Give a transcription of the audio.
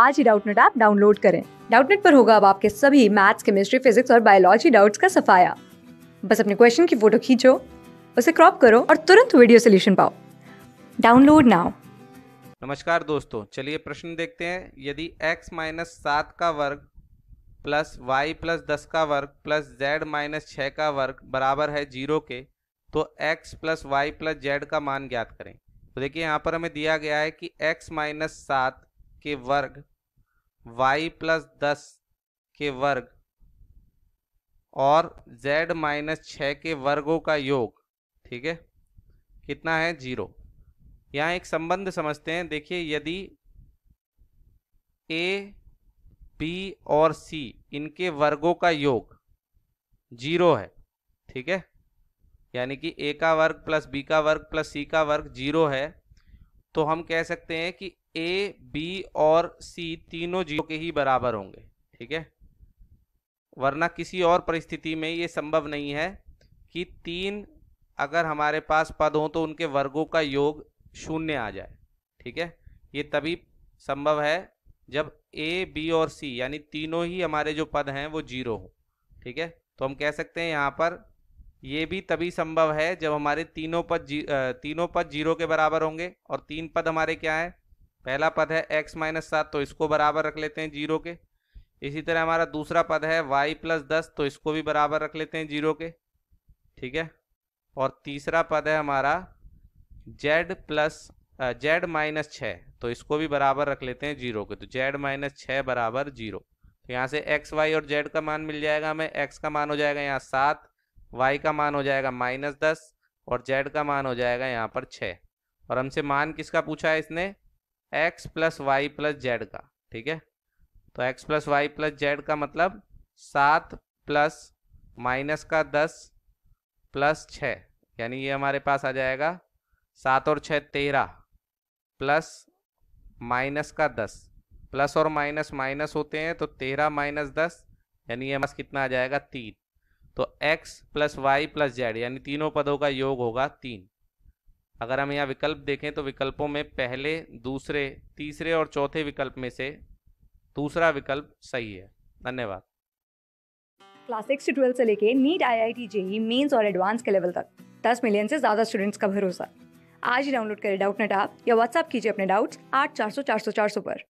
आज ही Doubtnut app download करें डाउटनेट पर होगा अब आपके सभी मैथ्स केमिस्ट्री फिजिक्स और बायोलॉजी डाउट्स का सफाया बस अपने क्वेश्चन की फोटो खींचो उसे क्रॉप करो और तुरंत वीडियो सोल्यूशन पाओ डाउनलोड नाउ नमस्कार दोस्तों चलिए प्रश्न देखते हैं यदि x माइनस सात का वर्ग प्लस वाई प्लस दस का वर्ग प्लस जेड माइनस छः का वर्ग बराबर है जीरो के तो x plus Y plus Z का मान ज्ञात करें तो देखिए यहाँ पर हमें दिया गया है कि x माइनस सात के वर्ग y प्लस दस के वर्ग और z माइनस छ के वर्गों का योग ठीक है कितना है जीरो यहाँ एक संबंध समझते हैं देखिए यदि a b और c इनके वर्गों का योग जीरो है ठीक है यानी कि a का वर्ग प्लस b का वर्ग प्लस c का वर्ग जीरो है तो हम कह सकते हैं कि ए बी और सी तीनों जीरो के ही बराबर होंगे ठीक है वरना किसी और परिस्थिति में ये संभव नहीं है कि तीन अगर हमारे पास पद हों तो उनके वर्गों का योग शून्य आ जाए ठीक है ये तभी संभव है जब ए बी और सी यानी तीनों ही हमारे जो पद हैं वो जीरो हो ठीक है तो हम कह सकते हैं यहाँ पर ये भी तभी संभव है जब हमारे तीनों पद जी तीनों पद जीरो के बराबर होंगे और तीन पद हमारे क्या है पहला पद है एक्स माइनस सात तो इसको बराबर रख लेते हैं जीरो के इसी तरह हमारा दूसरा पद है वाई प्लस दस तो इसको भी बराबर रख लेते हैं जीरो के ठीक है और तीसरा पद है हमारा जेड प्लस जेड माइनस छः तो इसको भी बराबर रख लेते हैं जीरो के तो जेड माइनस छः बराबर जीरो तो यहाँ से एक्स वाई और जेड का मान मिल जाएगा हमें एक्स का मान हो जाएगा यहाँ सात वाई का मान हो जाएगा माइनस दस और जेड का मान हो जाएगा यहाँ पर छः और हमसे मान किसका पूछा है इसने X plus Y plus Z का ठीक है तो X plus Y plus Z का मतलब सात प्लस माइनस का दस प्लस छः यानी ये हमारे पास आ जाएगा सात और छः तेरह प्लस माइनस का दस प्लस और माइनस माइनस होते हैं तो तेरह माइनस दस यानी ये हमारे कितना आ जाएगा तीन तो x plus Y plus Z यानी तीनों पदों का योग होगा तीन अगर हम यहाँ विकल्प देखें तो विकल्पों में पहले दूसरे तीसरे और चौथे विकल्प में से दूसरा विकल्प सही है धन्यवाद क्लास सिक्स से ट्वेल्थ से लेके NEET I I T JEE Mains और एडवांस के लेवल तक दस मिलियन से ज़्यादा स्टूडेंट्स का भरोसा आज ही डाउनलोड करें डाउट नेट आप या व्हाट्सअप कीजिए अपने डाउट्स आठ चार सौ चार सौ चार सौ पर